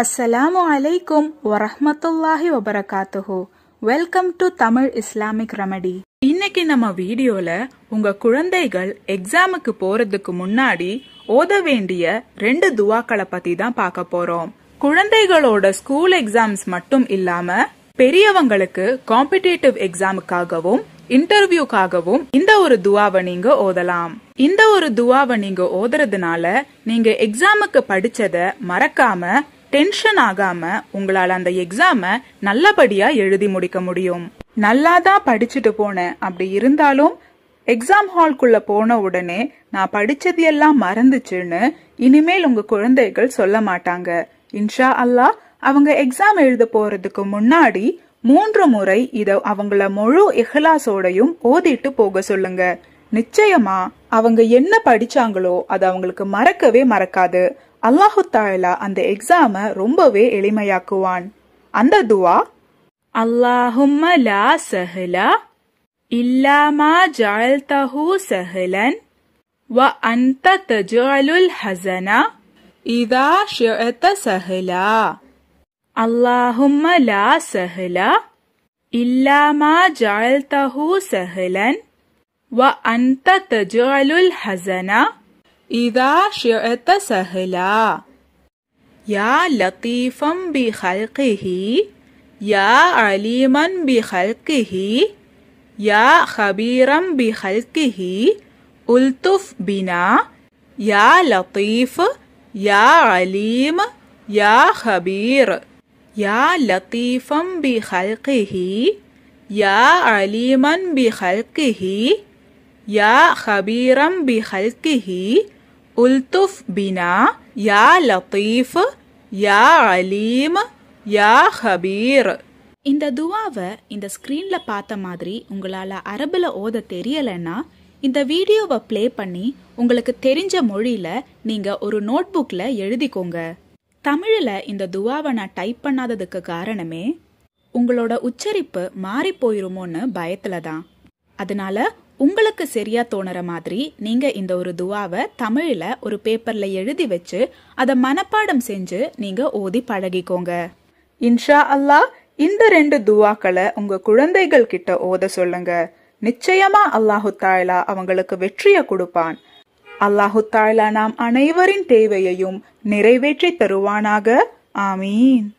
அஸ்ஸலாமு அலைக்கும் வரஹ்மத்துல்லாஹி வபரகாத்துஹு welcome to Tamil Islamic remedy இன்னைக்கு நம்ம வீடியோல உங்க குழந்தைகள் எக்ஸாமுக்கு போறதுக்கு முன்னாடி ஓத வேண்டிய ரெண்டு துவாக்களை பத்தி தான் பார்க்க போறோம் குழந்தைகளோட ஸ்கூல் எக்ஸாம்ஸ் மட்டும் இல்லாம பெரியவங்களுக்கு காம்படிட்டிவ் எக்ஸாமுக்காகவும் இன்டர்வியூக்காகவும் இந்த ஒரு துவாவை நீங்க ஓதலாம் இந்த ஒரு துவாவை நீங்க ஓதுறதுனால நீங்க எக்ஸாமுக்கு படிச்சத மறக்காம டென்ஷன் ஆகாம உங்களால அந்த எக்ஸாமை நல்லபடியா எழுதி முடிக்க முடியும் நல்லா தான் படிச்சுட்டு போனேன் அப்படி இருந்தாலும் எக்ஸாம் ஹால்குள்ள போன உடனே நான் படிச்சது எல்லாம் மறந்துச்சுன்னு இனிமேல் உங்க குழந்தைகள் சொல்ல மாட்டாங்க இன்ஷா அல்லா அவங்க எக்ஸாம் எழுத போறதுக்கு முன்னாடி மூன்று முறை இத அவங்கள முழு இஹ்லாசோடையும் ஓதிட்டு போக சொல்லுங்க நிச்சயமா அவங்க என்ன படிச்சாங்களோ அது அவங்களுக்கு மறக்கவே மறக்காது அல்லாஹு தாலா அந்த எக்ஸாமை ரொம்பவே எளிமையாக்குவான் அந்த துவா அல்லாஹும்ம லா சஹலா இல்லாமா ஜஅல்தஹு சஹலன் வ அன்த தஜஅலுல் ஹஸனா இதா ஷிஅத சஹலா اللهم لا سهلا إلا ما جعلته سهلا وأنت تجعل الحزن إذا شئت سهلا يا لطيفا بخلقه يا عليما بخلقه يا خبيرا بخلقه ألطف بنا يا لطيف يا عليم يا خبير يا لطيفا بخلقه يا عليما بخلقه يا خبيرا بخلقه உல்துஃப் بنا يا لطيف யா அலீம் யா ஹபீர் இந்த துவாவை இந்த ஸ்க்ரீனில் பார்த்த மாதிரி உங்களால் அரபில் ஓத தெரியலைன்னா இந்த வீடியோவை ப்ளே பண்ணி உங்களுக்கு தெரிஞ்ச மொழியில் நீங்கள் ஒரு நோட் புக்கில் எழுதிக்கோங்க தமிழில் இந்த துவாவை நான் டைப் பண்ணாததுக்கு காரணமே உங்களோட உச்சரிப்பு மாறி போயிருமோன்னு பயத்தில் தான் அதனால உங்களுக்கு சரியாக தோணுற மாதிரி நீங்கள் இந்த ஒரு துவாவை தமிழில் ஒரு பேப்பரில் எழுதி வச்சு அதை மனப்பாடம் செஞ்சு நீங்கள் ஓதி பழகிக்கோங்க இன்ஷா அல்லா இந்த ரெண்டு துவாக்களை உங்கள் குழந்தைகள் கிட்ட ஓத சொல்லுங்க நிச்சயமா அல்லாஹு தாய்லா அவங்களுக்கு வெற்றியை கொடுப்பான் அல்லாஹு தாய்லா நாம் அனைவரின் தேவையையும் நிறைவேற்றி தருவானாக ஆமீன்